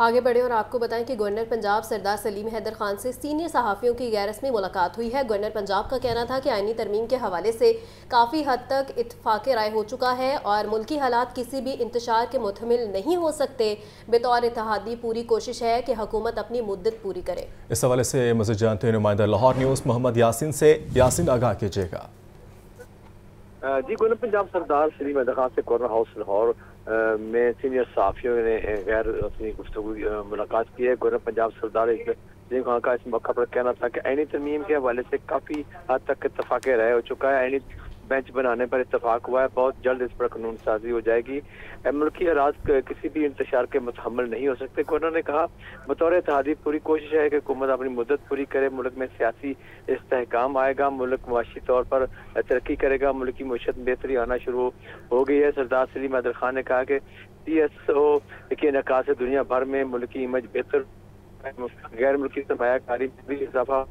आगे बढ़े और आपको बताएं कि गवर्नर पंजाब सरदार सलीम हैदर खान से सीनियर सहाफ़ियों की गैर रस्मी मुलाकात हुई है गवर्नर पंजाब का कहना था कि आइनी तरमीम के हवाले से काफ़ी हद तक इतफाक़ राय हो चुका है और मुल्की हालात किसी भी इंतजार के मुतमिल नहीं हो सकते बतौर इतिहादी पूरी कोशिश है कि हकूमत अपनी मुद्दत पूरी करे इस हवाले से मजीद जानते हैं नुमाइंदा लाहौर न्यूज़ मोहम्मद यासिन से यासिन आगाह कीजिएगा जी गवर्नर पंजाब सरदार सलीम हैदर खान से गवर्नर हाउस लाहौर में सीनियर सहाफ़ियों ने गैर रस्मी गुफ्तु मुलाकात की है गवर्नर पंजाब सरदार खान का इस मौका पर कहना था कि आईनी तरमीम के हवाले से काफ़ी हद तक इतफाक़ रह हो चुका है आईनी बेंच बनाने पर इतफाक हुआ है बहुत जल्द इस पर कानून साजी हो जाएगी मुल्की अराज किसी भी इंतजार के मुतमल नहीं हो सकते उन्होंने कहा बतौर इतिहादी पूरी कोशिश है कि हुकूमत अपनी मुद्दत पूरी करे मुल्क में सियासी इस्तेकाम आएगा मुल्क मुआशी तौर पर तरक्की करेगा मुल्क की मीशत बेहतरी आना शुरू हो गई है सरदार सलीम अदर खान ने कहा कि सी एस ओ के इनका से दुनिया भर में मुल्क की इमेज बेहतर गैर मुल्की सरमाकारी में भी इजाफा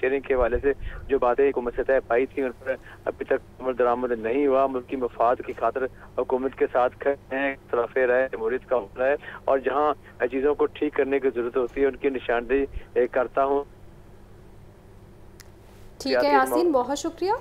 शेयरिंग के हवाले से जो बातें हुकूमत से तय पाई थी उन पर अभी तक अमल दरामद नहीं हुआ मुल्क मफाद की खातर हुकूमत के साथ खड़े हैं रहे जमहूरीत का होता है और जहाँ चीज़ों को ठीक करने की जरूरत होती है उनकी निशानदेही करता हूँ ठीक है यासीन बहुत शुक्रिया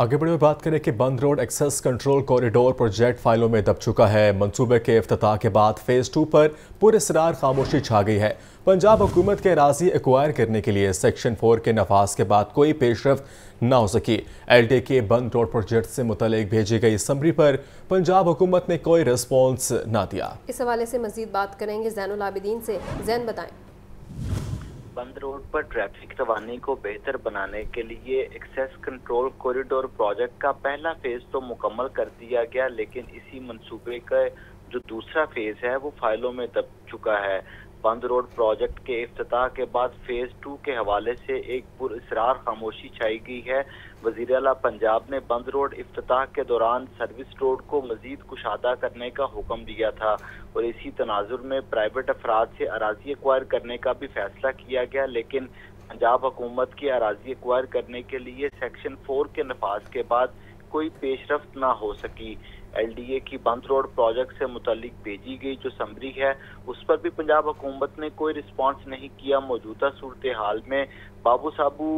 आगे बढ़े हुए बात करें कि Bund road access control corridor project फाइलों में दब चुका है मंसूबे के अफ्ताह के बाद फेज़ टू पर सरार खामोशी छा गई है पंजाब हुकूमत के राजी एक्वायर करने के लिए सेक्शन फोर के नफाज के बाद कोई पेशरफ ना हो सकी एल डी के बंद रोड प्रोजेक्ट से मुतलिक भेजी गई समरी पर पंजाब हुकूमत ने कोई रिस्पॉन्स ना दिया इस हवाले से मजीद बात करेंगे जैन उलाबिदीन से जैन बताएं बंद रोड पर ट्रैफिक रवानी को बेहतर बनाने के लिए एक्सेस कंट्रोल कॉरिडोर प्रोजेक्ट का पहला फेज तो मुकम्मल कर दिया गया लेकिन इसी मंसूबे का जो दूसरा फेज है वो फाइलों में दब चुका है बंद रोड प्रोजेक्ट के अफ्ताह के बाद फेज़ टू के हवाले से एक पुरसरार खामोशी छाई गई है वजीर अला पंजाब ने बंद रोड अफ्ताह के दौरान सर्विस रोड को मजीद कुशादा करने का हुक्म दिया था और इसी तनाजुर में प्राइवेट अफराद से अराजी एक्वायर करने का भी फैसला किया गया लेकिन पंजाब हुकूमत की अराजी एक्वायर करने के लिए सेक्शन फोर के नफाज के बाद कोई पेशरफ ना हो सकी एलडीए की बंद रोड प्रोजेक्ट से मुतलिक भेजी गई जो समरी है उस पर भी पंजाब हुकूमत ने कोई रिस्पॉन्स नहीं किया मौजूदा सूरत हाल में बाबू साबू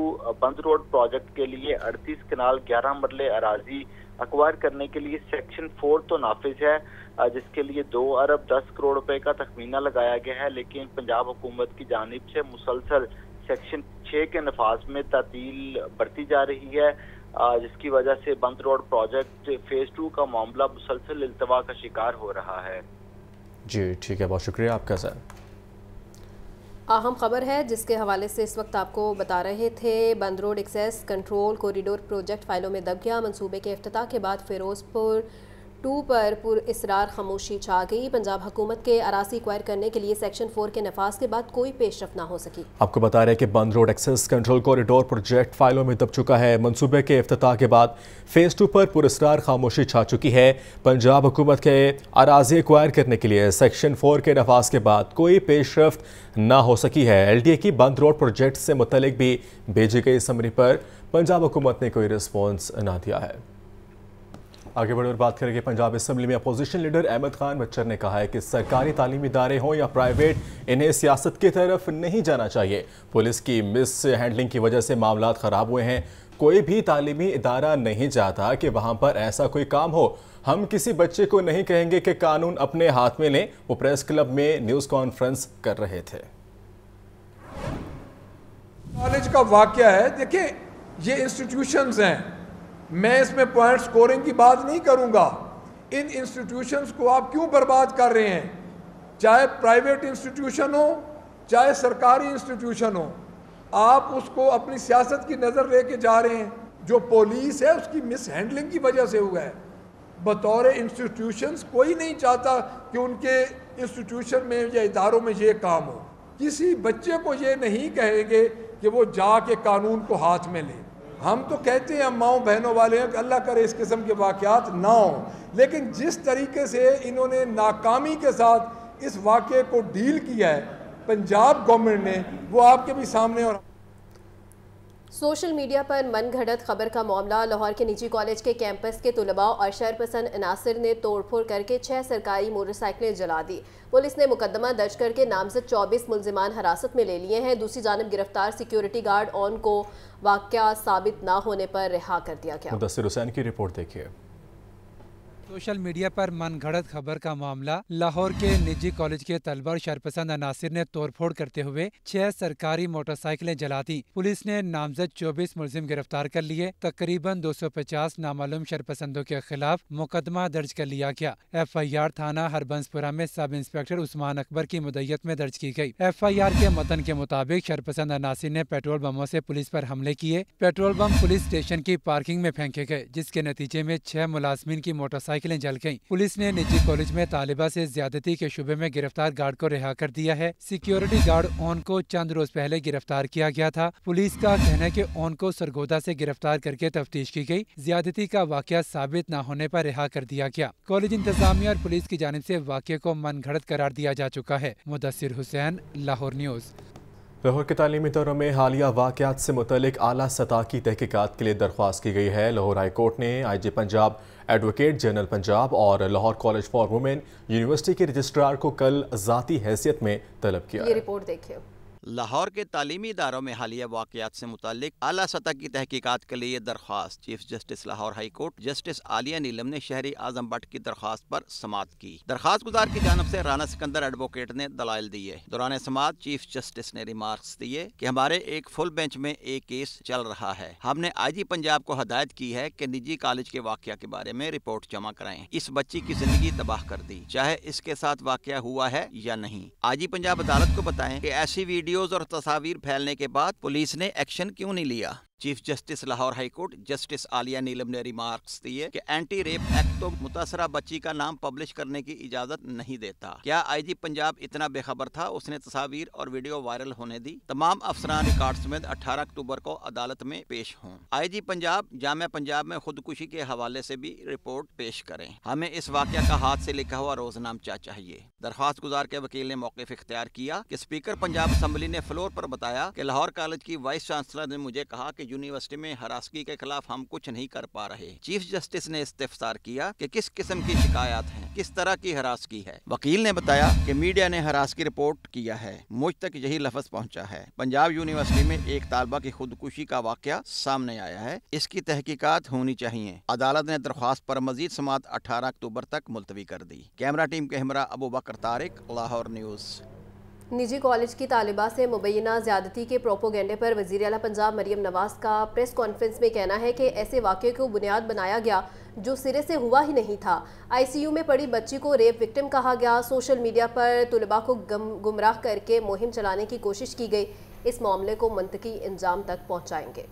बंद रोड प्रोजेक्ट के लिए अड़तीस कनाल ग्यारह मरले अराजी अक्वायर करने के लिए सेक्शन फोर तो नाफिज है जिसके लिए दो अरब दस करोड़ रुपए का तखमीना लगाया गया है लेकिन पंजाब हुकूमत की जानब से मुसलसल सेक्शन छः के नफाज में तब्दील बढ़ती जा रही है जिसकी वजह से बंद रोड प्रोजेक्ट फेज टू का मामला मुसलसल अल्तवा का शिकार हो रहा है जी ठीक है बहुत शुक्रिया आपका सर अहम खबर है जिसके हवाले से इस वक्त आपको बता रहे थे Bund road access control corridor project फाइलों में दब गया मनसूबे के अफ्ताह के बाद फिरोजपुर टू पर पुर इसरार खामोशी छा गई पंजाब हुकूमत के अरासी क्वायर करने के लिए सेक्शन फोर के नफाज के बाद कोई पेशरफ ना हो सकी आपको बता रहे हैं कि Bund road access control corridor project फाइलों में दब चुका है मनसूबे के अफ्त के बाद फेज टू पर पुर इसरार खामोशी छा चुकी है पंजाब हुकूमत के अराजी एक्वायर करने के लिए सेक्शन फोर के नफाज के बाद कोई पेशरफ ना हो सकी है एल डी ए की बंद रोड प्रोजेक्ट से मुतलिक भी भेजी गई समरी पर पंजाब हुकूमत ने कोई रिस्पॉन्स ना दिया है आगे बढ़कर बात करेंगे पंजाब असम्बली में अपोजिशन लीडर अहमद खान बच्चर ने कहा है कि सरकारी तालीमी इदारे हों या प्राइवेट इन्हें सियासत की तरफ नहीं जाना चाहिए पुलिस की मिस हैंडलिंग की वजह से मामला ख़राब हुए हैं कोई भी तालीमी इदारा नहीं चाहता कि वहां पर ऐसा कोई काम हो हम किसी बच्चे को नहीं कहेंगे कि कानून अपने हाथ में लें वो प्रेस क्लब में न्यूज़ कॉन्फ्रेंस कर रहे थे कॉलेज का वाक्य है देखिए ये इंस्टीट्यूशन हैं मैं इसमें पॉइंट स्कोरिंग की बात नहीं करूँगा इन इंस्टीट्यूशंस को आप क्यों बर्बाद कर रहे हैं चाहे प्राइवेट इंस्टीट्यूशन हो चाहे सरकारी इंस्टीट्यूशन हो आप उसको अपनी सियासत की नज़र लेके जा रहे हैं जो पुलिस है उसकी मिस हैंडलिंग की वजह से हुआ है बतौर इंस्टीट्यूशंस कोई नहीं चाहता कि उनके इंस्टीट्यूशन में या इदारों में ये काम हो किसी बच्चे को ये नहीं कहेंगे कि वो जाके कानून को हाथ में ले हम तो कहते हैं अम्माओं बहनों वाले हैं कि अल्लाह करे इस किस्म के वाक़ात ना हों लेकिन जिस तरीके से इन्होंने नाकामी के साथ इस वाक़े को डील किया है पंजाब गवर्नमेंट ने वो आपके भी सामने और सोशल मीडिया पर मन घड़त खबर का मामला लाहौर के निजी कॉलेज के कैंपस के तलबा और शरपसंद अनासर ने तोड़फोड़ करके छह सरकारी मोटरसाइकिलें जला दी पुलिस ने मुकदमा दर्ज करके नामजद चौबीस मुलजमान हिरासत में ले लिए हैं दूसरी जानब गिरफ्तार सिक्योरिटी गार्ड ऑन को वाक़ साबित ना होने पर रिहा कर दिया गया हुसैन की रिपोर्ट देखिए सोशल मीडिया पर मनगढ़ंत खबर का मामला लाहौर के निजी कॉलेज के तलबा और शरपसंद अनासिर ने तोड़फोड़ करते हुए छह सरकारी मोटरसाइकिलें जला दी पुलिस ने नामजद चौबीस मुलजिम गिरफ्तार कर लिए तकरीबन दो सौ पचास नामालूम शरपसंदों के खिलाफ मुकदमा दर्ज कर लिया गया एफ आई आर थाना हरबंसपुरा में सब इंस्पेक्टर उस्मान अकबर की मुदैयत में दर्ज की गयी एफ आई आर के मतन के मुताबिक शरपसंद अनासिर ने पेट्रोल बमों ऐसी पुलिस आरोप हमले किए पेट्रोल बम पुलिस स्टेशन की पार्किंग में फेंके गए जिसके नतीजे में छह मुलाजमीन की मोटरसाइकिल मोटरसाइकिलें जल गयी पुलिस ने निजी कॉलेज में तालिबा ऐसी ज्यादती के शुबे में गिरफ्तार गार्ड को रिहा कर दिया है सिक्योरिटी गार्ड ओन को चंद रोज पहले गिरफ्तार किया गया था पुलिस का कहना है की ओन को सरगोदा ऐसी गिरफ्तार करके तफ्तीश की गयी ज्यादती का वाक़ साबित न होने आरोप रिहा कर दिया गया कॉलेज इंतजामिया और पुलिस की जानब ऐसी वाक्य को मन घड़त करार दिया जा चुका है मुदसर हुसैन लाहौर न्यूज़ लाहौर के तलीमी दौरों में हालिया वाकत से मुतलिक अली सतह की तहकीकत के लिए दरख्वास्त की गई है लाहौर हाई कोर्ट ने I G Punjab advocate general Punjab और Lahore college for women university के रजिस्ट्रार को कल ज़ाती हैसियत में तलब किया ये रिपोर्ट देखिए लाहौर के तालीमी इदारों में हालिया वाकत से मुतल अली सतह की तहकीकत के लिए दरख्वास्त chief justice Lahore high court justice Aalia Neelum ने शहरी आजम भट्ट की दरख्वास्त पर समात की दरख्वास्त गुजार की जानब ऐसी राना सिकंदर एडवोकेट ने दलाल दिए दौरान समात चीफ जस्टिस ने रिमार्क्स दिए की हमारे एक फुल बेंच में एक केस चल रहा है हमने आई जी पंजाब को हदायत की है की निजी कॉलेज के वाक्य के बारे में रिपोर्ट जमा कराए इस बच्ची की जिंदगी तबाह कर दी चाहे इसके साथ वाक हुआ है या नहीं आई जी पंजाब अदालत को बताएं कि ऐसी वीडियो वीडियोस और तस्वीर फैलने के बाद पुलिस ने एक्शन क्यों नहीं लिया chief justice Lahore high court justice Aalia Neelum ने रिमार्क्स दिए कि एंटी रेप एक्ट तो मुतासरा बच्ची का नाम पब्लिश करने की इजाजत नहीं देता क्या आईजी पंजाब इतना बेखबर था उसने तस्वीर और वीडियो वायरल होने दी तमाम अफसरान रिकॉर्ड समेत अठारह अक्टूबर को अदालत में पेश हों आईजी पंजाब जाम पंजाब में खुदकुशी के हवाले से भी रिपोर्ट पेश करें हमें इस वाक्य का हाथ से लिखा हुआ रोजनामचा चाहिए दरख्वास्त गुजार के वकील ने मौके इख्तियार किया कि स्पीकर पंजाब असम्बली ने फ्लोर पर बताया कि लाहौर कॉलेज की वाइस चांसलर ने मुझे कहा कि यूनिवर्सिटी में हरासगी के खिलाफ हम कुछ नहीं कर पा रहे चीफ जस्टिस ने इस्तेफसार किया कि किस किस्म की शिकायत है किस तरह की हरासगी है वकील ने बताया कि मीडिया ने हरासगी रिपोर्ट किया है मुझ तक यही लफज पहुंचा है पंजाब यूनिवर्सिटी में एक तालबा की खुदकुशी का वाक्य सामने आया है इसकी तहकीकत होनी चाहिए अदालत ने दरख्वास्त पर मजीद समात अठारह अक्टूबर तक मुलतवी कर दी कैमरा टीम के हमरा अबू बकर तारिक लाहौर न्यूज़ निजी कॉलेज की तालिबा से मुबैना ज्यादती के प्रोपोगेंडे पर वजीर अला पंजाब मरीम नवाज का प्रेस कॉन्फ्रेंस में कहना है कि ऐसे वाक़े को बुनियाद बनाया गया जो सिरे से हुआ ही नहीं था आईसीयू में पड़ी बच्ची को रेप विक्टिम कहा गया सोशल मीडिया पर तलबा को गुमराह करके मुहिम चलाने की कोशिश की गई इस मामले को मनतकी इंजाम तक पहुँचाएंगे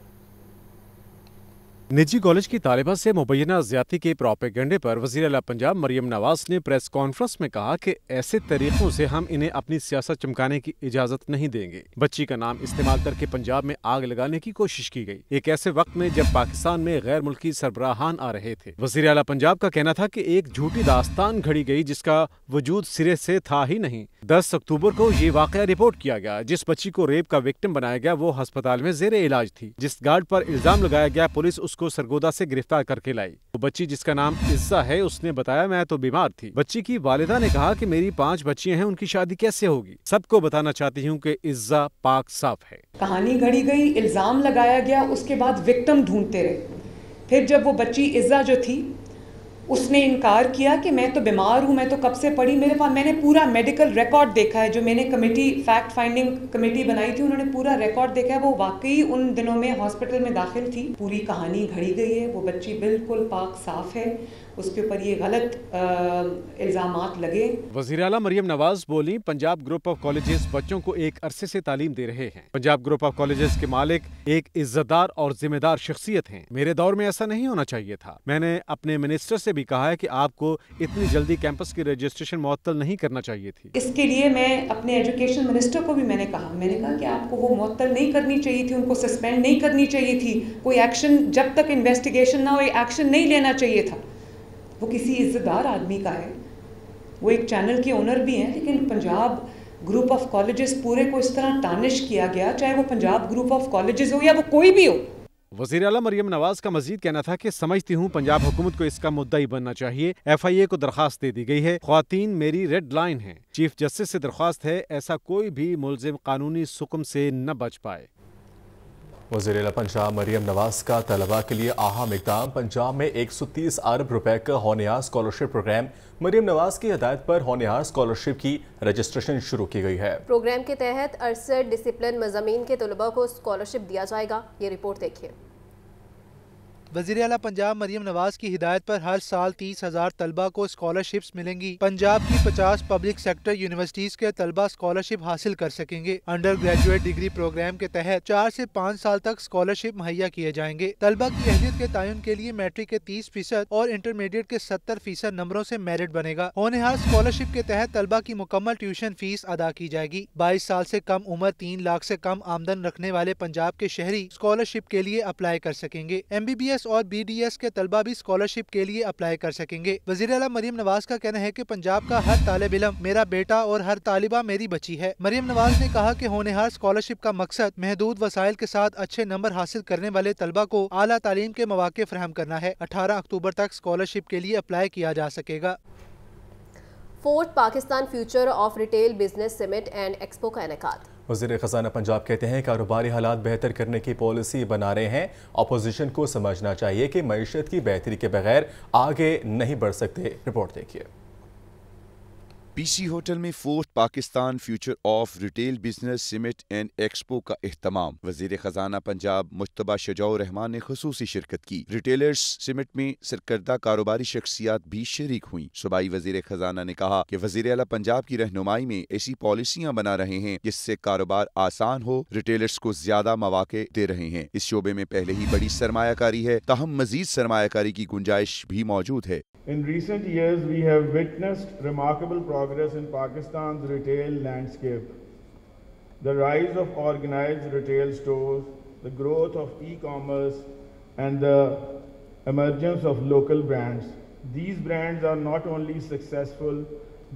निजी कॉलेज की तालिबा से मुबैना ज्यादा के प्रोपेगेंडे पर वजी अला पंजाब मरियम नवाज ने प्रेस कॉन्फ्रेंस में कहा कि ऐसे तरीकों से हम इन्हें अपनी सियासत चमकाने की इजाजत नहीं देंगे बच्ची का नाम इस्तेमाल करके पंजाब में आग लगाने की कोशिश की गई एक ऐसे वक्त में जब पाकिस्तान में गैर मुल्की सरबराहान आ रहे थे वजी अला पंजाब का कहना था की एक झूठी दास्तान घड़ी गयी जिसका वजूद सिरे से था ही नहीं दस अक्टूबर को ये वाक़ रिपोर्ट किया गया जिस बच्ची को रेप का विक्टिम बनाया गया वो अस्पताल में जेर इलाज थी जिस गार्ड पर इल्जाम लगाया गया पुलिस उस उसको सरगोदा से गिरफ्तार करके लाई तो बच्ची जिसका नाम इज्जा है उसने बताया मैं तो बीमार थी बच्ची की वालिदा ने कहा कि मेरी पांच बच्चियां हैं उनकी शादी कैसे होगी सबको बताना चाहती हूँ कि इज्जा पाक साफ है कहानी घड़ी गई इल्जाम लगाया गया उसके बाद विक्टम ढूंढते रहे फिर जब वो बच्ची इज्जा जो थी उसने इनकार किया कि मैं तो बीमार हूँ मैं तो कब से पड़ी मेरे पास मैंने पूरा मेडिकल रिकॉर्ड देखा है जो मैंने कमेटी फैक्ट फाइंडिंग कमेटी बनाई थी उन्होंने पूरा रिकॉर्ड देखा है वो वाकई उन दिनों में हॉस्पिटल में दाखिल थी पूरी कहानी घड़ी गई है वो बच्ची बिल्कुल पाक साफ है उसके ऊपर ये गलत इल्ज़ाम लगे वजीर अला मरियम नवाज बोली पंजाब ग्रुप ऑफ कॉलेजेस बच्चों को एक अरसे से तालीम दे रहे हैं पंजाब ग्रुप ऑफ कॉलेजेस के मालिक एक इज्जतदार और जिम्मेदार शख्सियत हैं मेरे दौर में ऐसा नहीं होना चाहिए था मैंने अपने मिनिस्टर से भी कहा है कि आपको इतनी जल्दी कैंपस की रजिस्ट्रेशन मअतल नहीं करना चाहिए थी इसके लिए मैं अपने एजुकेशन मिनिस्टर को भी मैंने कहा मैंने कहा कि आपको वो मअतल नहीं करनी चाहिए थी उनको सस्पेंड नहीं करनी चाहिए थी कोई एक्शन जब तक इन्वेस्टिगेशन ना हो एक्शन नहीं लेना चाहिए था वो किसी इज्जतदार आदमी का है वो एक चैनल के ओनर भी हैं लेकिन पंजाब ग्रुप ऑफ कॉलेजेस पूरे को इस तरह तानिश किया गया चाहे वो पंजाब ग्रुप ऑफ कॉलेजेस हो या वो कोई भी हो वजीर अला मरियम नवाज का मजीद कहना था कि समझती हूँ पंजाब हुकूमत को इसका मुद्दा ही बनना चाहिए एफ आई ए को दरखास्त दे दी गई है खातन मेरी रेड लाइन है चीफ जस्टिस से दरख्वास्त है ऐसा कोई भी मुलजिम कानूनी सुकम से न बच पाए वजीर पंजाब मरियम नवाज का तलबा के लिए अहम इकदाम पंजाब में 130 अरब रुपए का होनहार स्कॉलरशिप प्रोग्राम मरियम नवाज की हदायत पर होनहार स्कॉलरशिप की रजिस्ट्रेशन शुरू की गई है प्रोग्राम के तहत अड़सठ डिसिप्लिन मजामी के तलबा को स्कॉलरशिप दिया जाएगा ये रिपोर्ट देखिए वजीर अला पंजाब मरियम नवाज की हिदायत पर हर साल तीस हजार तलबा को स्कॉलरशिप्स मिलेंगी पंजाब की पचास पब्लिक सेक्टर यूनिवर्सिटीज के तलबा स्कॉलरशिप हासिल कर सकेंगे अंडर ग्रेजुएट डिग्री प्रोग्राम के तहत चार से पाँच साल तक स्कॉलरशिप मुहैया किए जाएंगे तलबा की अहलियत के तयन के लिए मैट्रिक के तीस फीसद और इंटरमीडिएट के सत्तर फीसद नंबरों ऐसी मेरिट बनेगा होनहार स्कॉलरशिप के तहत तलबा की मुकम्मल ट्यूशन फीस अदा की जाएगी बाईस साल ऐसी कम उम्र तीन लाख ऐसी कम आमदन रखने वाले पंजाब के शहरी स्कॉलरशिप के लिए अप्लाई कर सकेंगे M B B S S और बी डी एस के तलबा भी स्कॉलरशिप के लिए अप्लाई कर सकेंगे वजीर अला मरीम नवाज का कहना है की पंजाब का हर तालब इलम मेरा बेटा और हर तालिबा मेरी बची है मरीम नवाज ने कहा की होनेहार स्कॉलरशिप का मकसद महदूद वसाइल के साथ अच्छे नंबर हासिल करने वाले तलबा को अला तालीम के मौके फ्राहम करना है अठारह अक्टूबर तक स्कॉलरशिप के लिए अप्लाई किया जा सकेगा fourth Pakistan future of retail business summit and expo का इनका वजीर ख़जाना पंजाब कहते हैं कारोबारी हालात बेहतर करने की पॉलिसी बना रहे हैं अपोजिशन को समझना चाहिए कि मीशत की बेहतरी के बगैर आगे नहीं बढ़ सकते रिपोर्ट देखिए पीसी होटल में fourth Pakistan future of retail business summit and expo का अहतमाम वजीर खजाना पंजाब मुशतबा शजा रहमान ने खसूस शिरकत की रिटेलर्स समिट में सरकर्दा कारोबारी शख्सियात भी शरीक हुई सूबाई वजीर खजाना ने कहा की वजीर अला पंजाब की रहनुमाई में ऐसी पॉलिसियाँ बना रहे हैं जिससे कारोबार आसान हो रिटेलर्स को ज्यादा मौाक़े दे रहे हैं इस शोबे में पहले ही बड़ी सरमाकारी है तहम मजीद सरमाकारी की गुंजाइश भी मौजूद है In recent years, we have witnessed remarkable progress in Pakistan's retail landscape. The rise of organized retail stores, the growth of e-commerce, and the emergence of local brands. These brands are not only successful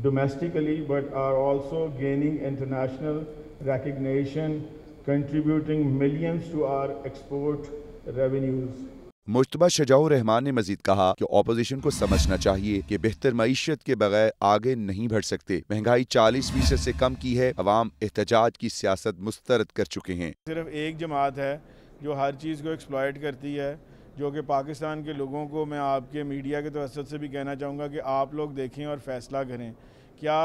domestically, but are also gaining international recognition, contributing millions to our export revenues. मुशतबा शजाउ Rahman ने मजीद कहा कि opposition को समझना चाहिए कि बेहतर मीशत के बगैर आगे नहीं बढ़ सकते महंगाई चालीस फीसद से कम की है अवाम एहतजाज की सियासत मुस्तरद कर चुके हैं सिर्फ एक जमात है जो हर चीज़ को एक्सप्लॉयट करती है जो कि पाकिस्तान के लोगों को मैं आपके मीडिया के तवसत से भी कहना चाहूँगा कि आप लोग देखें और फैसला करें क्या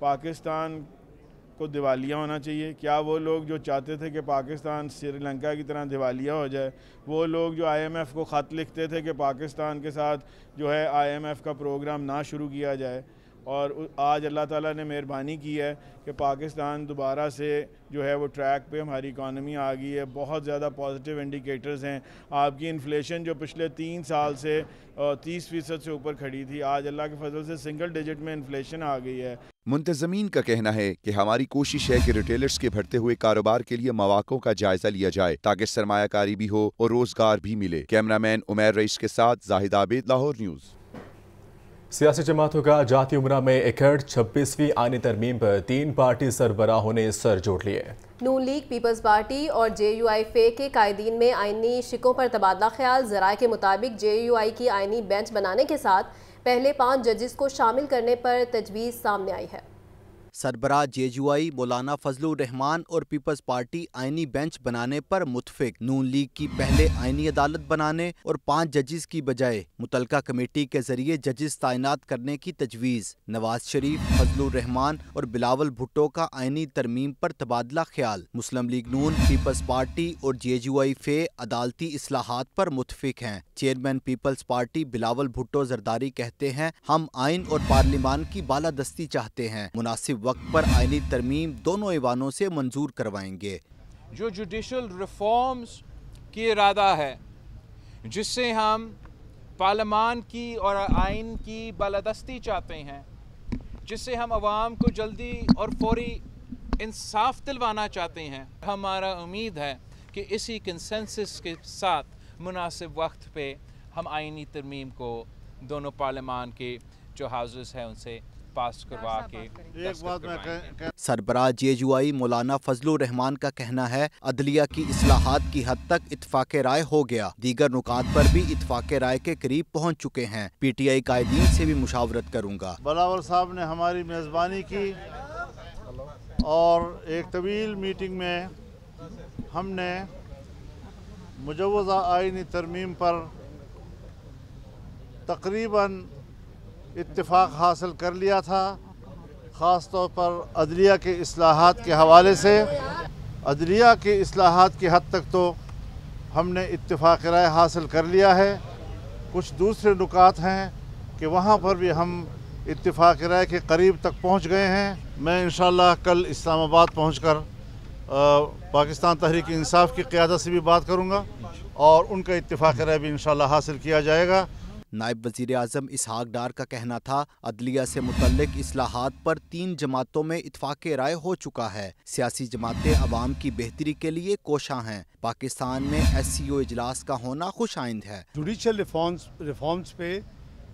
पाकिस्तान को दिवालिया होना चाहिए क्या वो लोग जो चाहते थे कि पाकिस्तान श्रीलंका की तरह दिवालिया हो जाए वो लोग जो आईएमएफ को ख़त लिखते थे कि पाकिस्तान के साथ जो है आईएमएफ का प्रोग्राम ना शुरू किया जाए और आज अल्लाह ताला ने मेहरबानी की है कि पाकिस्तान दोबारा से जो है वो ट्रैक पे हमारी इकानमी आ गई है बहुत ज़्यादा पॉजिटिव इंडिकेटर्स हैं आपकी इन्फ्लेशन जो पिछले तीन साल से तीस फ़ीसद से ऊपर खड़ी थी आज अल्लाह के फजल से सिंगल डिजिट में इन्फ्लेशन आ गई है मुंतजमीन का कहना है कि हमारी कोशिश है कि रिटेलर्स के भरते हुए कारोबार के लिए मौाक़ों का जायजा लिया जाए ताकि सरमाकारी भी हो और रोजगार भी मिले कैमरामैन उमेर रईस के साथ जाहिद आबेद लाहौर न्यूज़ सियासी जमातों का जाती उम्र में एकहठ छब्बीसवीं आने तरमीम पर तीन पार्टी सरबरा होने सर जोड़ लिए नून लीग पीपल्स पार्टी और जे यू आई फे के कायदीन में आइनी शिकों पर तबादला ख्याल जराए के मुताबिक जे यू आई की आइनी बेंच बनाने के साथ पहले पांच जजेस को शामिल करने पर तजवीज़ सामने आई है सरबरा जेजुआई मौलाना फजलरहमान और पीपल्स पार्टी आइनी बेंच बनाने पर मुतफिक नून लीग की पहले आइनी अदालत बनाने और पाँच जजिस की बजाय मुतलका कमेटी के जरिए जजेस तैनात करने की तजवीज़ नवाज शरीफ फजलान और बिलावल भुट्टो का आइनी तरमीम पर तबादला ख्याल Muslim league Noon people's party और जेजुआई फे अदालती असलाहत पर मुतफिक हैं chairman people's party Bilawal Bhutto Zardari कहते हैं हम आइन और पार्लिमान की बाला दस्ती चाहते हैं मुनासिब वक्त पर आइनी तरमीम दोनों ईवानों से मंजूर करवाएंगे जो जुडिशल रिफॉर्म्स की इरादा है जिससे हम पार्लियामान की और आइन की बालादस्ती चाहते हैं जिससे हम आवाम को जल्दी और फौरी इंसाफ दिलवाना चाहते हैं हमारा उम्मीद है कि इसी कंसेंसस के साथ मुनासिब वक्त पे हम आइनी तरमीम को दोनों पार्लियामान के जो हाउसेस हैं उनसे पास करवा के सरबराज सरबराह यू आई मौलाना फजलुर रहमान का कहना है अदलिया की असलाहत की हद तक इतफाक राय हो गया दीगर नुकात पर भी इतफाक राय के करीब पहुँच चुके हैं पी टी आई कायदीन ऐसी भी मुशावरत करूँगा बलावर साहब ने हमारी मेजबानी की और एक तवील मीटिंग में हमने मुजवज़ा आइनी तरमीम पर तकरीबन इतफाक़ हासिल कर लिया था ख़ास तौर पर अदलिया के असलाहत के हवाले से अदलिया के असलाहत की हद तक तो हमने इतफाक़ राय हासिल कर लिया है कुछ दूसरे नुकात हैं कि वहाँ पर भी हम इतफाक़ राय के करीब तक पहुँच गए हैं मैं इन कल इस्लामाबाद पहुँच कर पाकिस्तान तहरीक इंसाफ की क़्यादत से भी बात करूँगा और उनका इतफाक़ राय भी इन हासिल किया जाएगा नायब वजीर अजम इसहाक डार का कहना था अदलिया से मुतलक असलाहत पर तीन जमातों में इतफाक राय हो चुका है सियासी जमातें आवाम की बेहतरी के लिए कोशा हैं पाकिस्तान में एस सी ओ इजलास का होना खुश आइंद है जुडिशल रिफॉर्म्स रिफॉर्म्स पे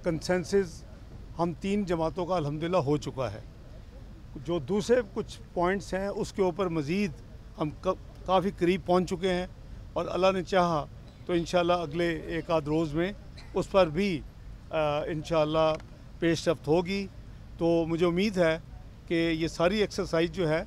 कंसेंसिस हम तीन जमातों का अलहमदिल्ला हो चुका है जो दूसरे कुछ पॉइंट्स हैं उसके ऊपर मज़ीद हम काफ़ी करीब पहुँच चुके हैं और अल्लाह ने चाहा तो इन अगले एक आध रोज़ में उस पर भी इन पेश रफ्त होगी तो मुझे उम्मीद है कि ये सारी एक्सरसाइज जो है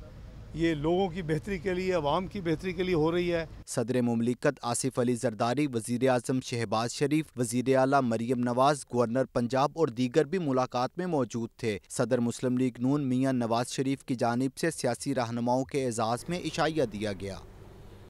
ये लोगों की बेहतरी के लिए आवाम की बेहतरी के लिए हो रही है सदर ममलिकत आसिफ अली जरदारी वजीर अजम शहबाज शरीफ वजीर अला मरीम नवाज गवर्नर पंजाब और दीगर भी मुलाकात में मौजूद थे सदर मुस्लिम लीग नून मियाँ नवाज शरीफ की जानब से सियासी रहनुमाओं के एजाज़ में इशाया दिया गया